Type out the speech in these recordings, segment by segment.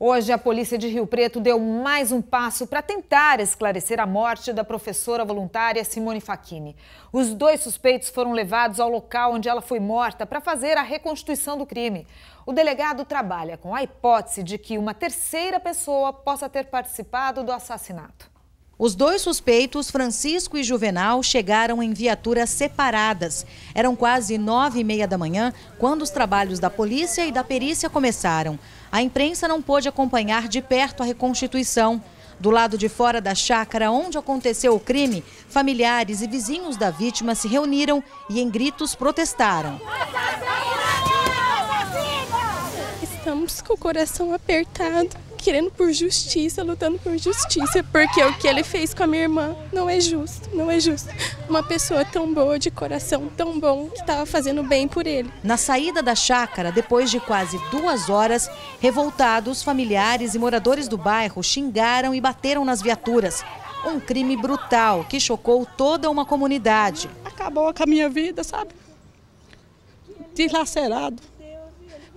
Hoje, a polícia de Rio Preto deu mais um passo para tentar esclarecer a morte da professora voluntária Simone Facchini. Os dois suspeitos foram levados ao local onde ela foi morta para fazer a reconstituição do crime. O delegado trabalha com a hipótese de que uma terceira pessoa possa ter participado do assassinato. Os dois suspeitos, Francisco e Juvenal, chegaram em viaturas separadas. Eram quase nove e meia da manhã quando os trabalhos da polícia e da perícia começaram. A imprensa não pôde acompanhar de perto a reconstituição. Do lado de fora da chácara onde aconteceu o crime, familiares e vizinhos da vítima se reuniram e em gritos protestaram. Estamos com o coração apertado querendo por justiça, lutando por justiça, porque o que ele fez com a minha irmã não é justo, não é justo. Uma pessoa tão boa, de coração tão bom, que estava fazendo bem por ele. Na saída da chácara, depois de quase duas horas, revoltados, familiares e moradores do bairro xingaram e bateram nas viaturas. Um crime brutal que chocou toda uma comunidade. Acabou com a minha vida, sabe? Dilacerado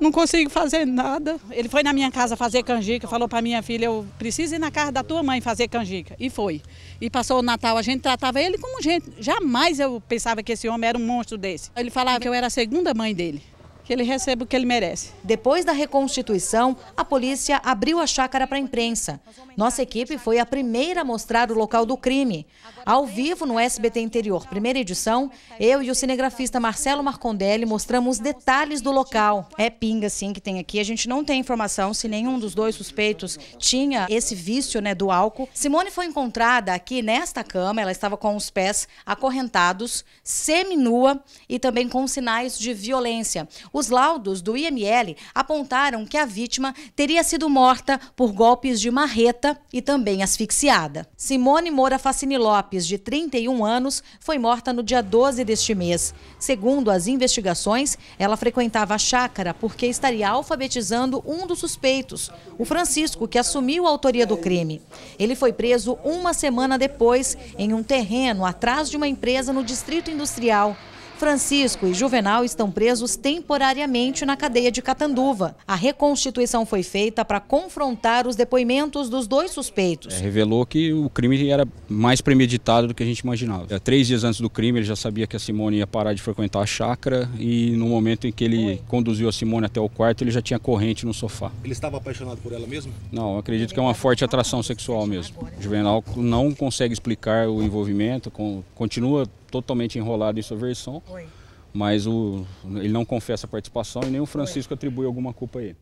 não consigo fazer nada. Ele foi na minha casa fazer canjica, falou para minha filha, eu preciso ir na casa da tua mãe fazer canjica. E foi. E passou o Natal, a gente tratava ele como gente. Jamais eu pensava que esse homem era um monstro desse. Ele falava que eu era a segunda mãe dele que ele receba o que ele merece. Depois da reconstituição, a polícia abriu a chácara para a imprensa. Nossa equipe foi a primeira a mostrar o local do crime. Ao vivo no SBT Interior, primeira edição, eu e o cinegrafista Marcelo Marcondelli mostramos detalhes do local. É pinga, sim, que tem aqui. A gente não tem informação se nenhum dos dois suspeitos tinha esse vício né, do álcool. Simone foi encontrada aqui nesta cama, ela estava com os pés acorrentados, seminua e também com sinais de violência. Os laudos do IML apontaram que a vítima teria sido morta por golpes de marreta e também asfixiada. Simone Moura Facini Lopes, de 31 anos, foi morta no dia 12 deste mês. Segundo as investigações, ela frequentava a chácara porque estaria alfabetizando um dos suspeitos, o Francisco, que assumiu a autoria do crime. Ele foi preso uma semana depois em um terreno atrás de uma empresa no Distrito Industrial. Francisco e Juvenal estão presos temporariamente na cadeia de Catanduva. A reconstituição foi feita para confrontar os depoimentos dos dois suspeitos. É, revelou que o crime era mais premeditado do que a gente imaginava. É, três dias antes do crime, ele já sabia que a Simone ia parar de frequentar a chácara e no momento em que ele Oi. conduziu a Simone até o quarto, ele já tinha corrente no sofá. Ele estava apaixonado por ela mesmo? Não, acredito que é uma forte atração sexual mesmo. O né? Juvenal não consegue explicar o envolvimento, continua totalmente enrolado em sua versão. Oi. Mas o, ele não confessa a participação e nem o Francisco Oi. atribui alguma culpa a ele.